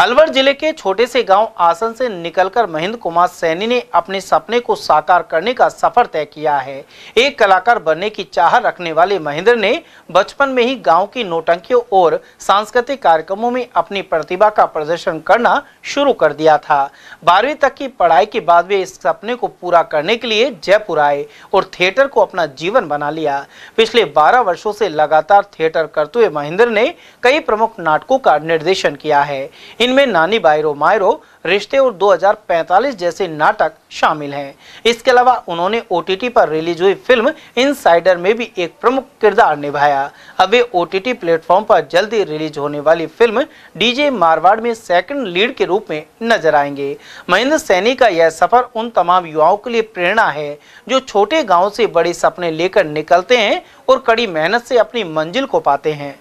अलवर जिले के छोटे से गांव आसन से निकलकर महेंद्र कुमार सैनी ने अपने सपने को साकार करने का सफर तय किया है एक कलाकार बनने की चाह रखने वाले महेंद्र ने बचपन में ही गांव की नोटंकियों और सांस्कृतिक कार्यक्रमों में अपनी प्रतिभा का प्रदर्शन करना शुरू कर दिया था बारहवीं तक की पढ़ाई के बाद वे इस सपने को पूरा करने के लिए जयपुर आए और थिएटर को अपना जीवन बना लिया पिछले बारह वर्षो से लगातार थिएटर करते हुए महेंद्र ने कई प्रमुख नाटकों का निर्देशन किया है इनमें नानी बायरो मायरो रिश्ते और 2045 जैसे नाटक शामिल हैं इसके अलावा उन्होंने ओ पर रिलीज हुई फिल्म इनसाइडर में भी एक प्रमुख किरदार निभाया अब वे ओटीटी प्लेटफॉर्म पर जल्दी रिलीज होने वाली फिल्म डीजे मारवाड़ में सेकंड लीड के रूप में नजर आएंगे महेंद्र सैनी का यह सफर उन तमाम युवाओं के लिए प्रेरणा है जो छोटे गाँव से बड़े सपने लेकर निकलते हैं और कड़ी मेहनत से अपनी मंजिल को पाते हैं